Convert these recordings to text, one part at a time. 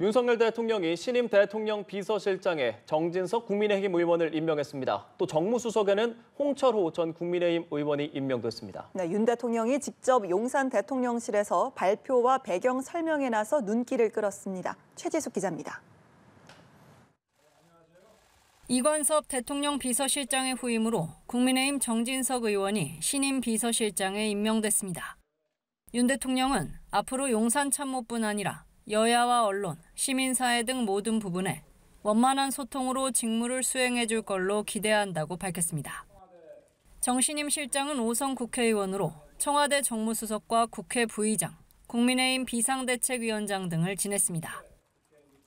윤석열 대통령이 신임 대통령 비서실장에 정진석 국민의힘 의원을 임명했습니다. 또 정무수석에는 홍철호 전 국민의힘 의원이 임명됐습니다. 네, 윤 대통령이 직접 용산 대통령실에서 발표와 배경 설명에 나서 눈길을 끌었습니다. 최지숙 기자입니다. 이관섭 대통령 비서실장의 후임으로 국민의힘 정진석 의원이 신임 비서실장에 임명됐습니다. 윤 대통령은 앞으로 용산 참모뿐 아니라 여야와 언론, 시민사회 등 모든 부분에 원만한 소통으로 직무를 수행해 줄 걸로 기대한다고 밝혔습니다. 정신임 실장은 오성 국회의원으로 청와대 정무수석과 국회 부의장, 국민의힘 비상대책위원장 등을 지냈습니다.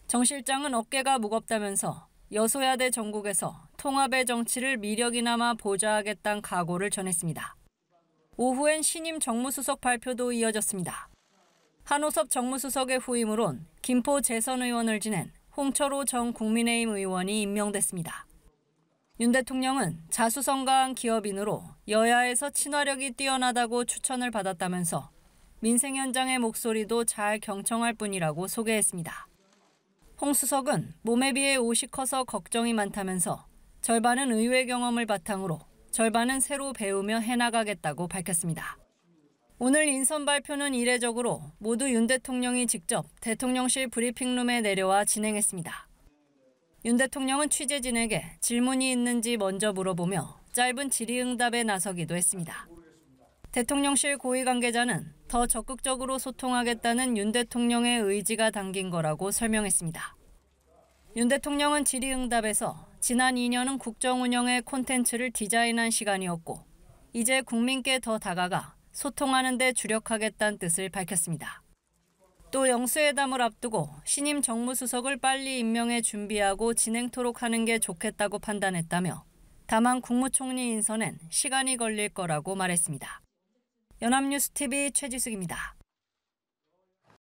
정 실장은 어깨가 무겁다면서 여소야대 전국에서 통합의 정치를 미력이나마 보좌하겠다는 각오를 전했습니다. 오후엔 신임 정무수석 발표도 이어졌습니다. 한호섭 정무수석의 후임으론 김포 재선 의원을 지낸 홍철호 전 국민의힘 의원이 임명됐습니다. 윤 대통령은 자수성가한 기업인으로 여야에서 친화력이 뛰어나다고 추천을 받았다면서 민생 현장의 목소리도 잘 경청할 뿐이라고 소개했습니다. 홍 수석은 몸에 비해 옷이 커서 걱정이 많다면서 절반은 의회 경험을 바탕으로 절반은 새로 배우며 해나가겠다고 밝혔습니다. 오늘 인선 발표는 이례적으로 모두 윤 대통령이 직접 대통령실 브리핑룸에 내려와 진행했습니다. 윤 대통령은 취재진에게 질문이 있는지 먼저 물어보며 짧은 질의응답에 나서기도 했습니다. 대통령실 고위 관계자는 더 적극적으로 소통하겠다는 윤 대통령의 의지가 담긴 거라고 설명했습니다. 윤 대통령은 질의응답에서 지난 2년은 국정 운영의 콘텐츠를 디자인한 시간이었고 이제 국민께 더 다가가 소통하는 데 주력하겠다는 뜻을 밝혔습니다. 또 영수회담을 앞두고 신임 정무수석을 빨리 임명해 준비하고 진행토록 하는 게 좋겠다고 판단했다며 다만 국무총리 인선엔 시간이 걸릴 거라고 말했습니다. 연합뉴스TV 최지숙입니다.